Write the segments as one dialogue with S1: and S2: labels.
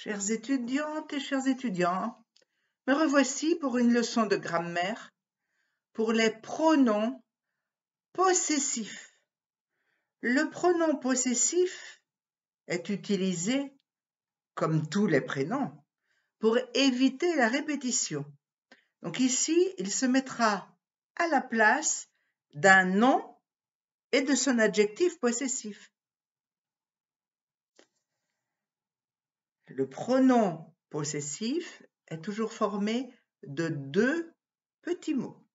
S1: Chères étudiantes et chers étudiants, me revoici pour une leçon de grammaire pour les pronoms possessifs. Le pronom possessif est utilisé, comme tous les prénoms, pour éviter la répétition. Donc ici, il se mettra à la place d'un nom et de son adjectif possessif. Le pronom possessif est toujours formé de deux petits mots.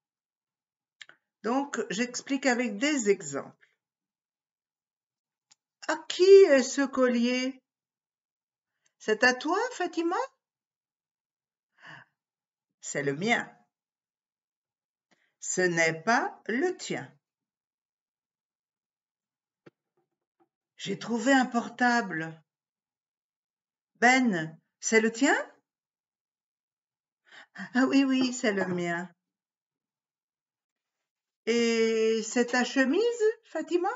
S1: Donc, j'explique avec des exemples. À qui est ce collier C'est à toi, Fatima C'est le mien. Ce n'est pas le tien. J'ai trouvé un portable. Ben, c'est le tien Ah oui, oui, c'est le mien. Et c'est ta chemise, Fatima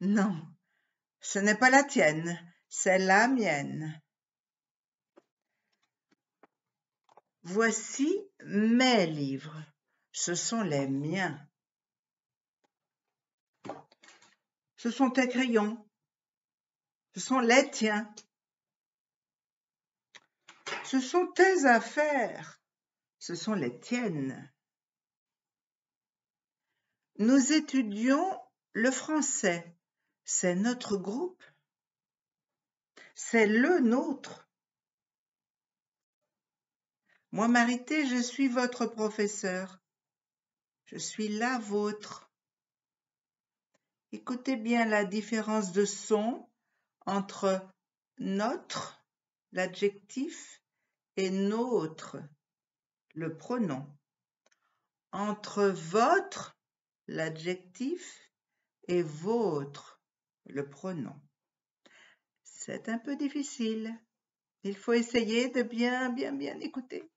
S1: Non, ce n'est pas la tienne, c'est la mienne. Voici mes livres, ce sont les miens. Ce sont tes crayons, ce sont les tiens. Ce sont tes affaires. Ce sont les tiennes. Nous étudions le français. C'est notre groupe. C'est le nôtre. Moi, Marité, je suis votre professeur. Je suis la vôtre. Écoutez bien la différence de son entre notre, l'adjectif, et le pronom. Entre votre, l'adjectif, et votre, le pronom. C'est un peu difficile. Il faut essayer de bien, bien, bien écouter.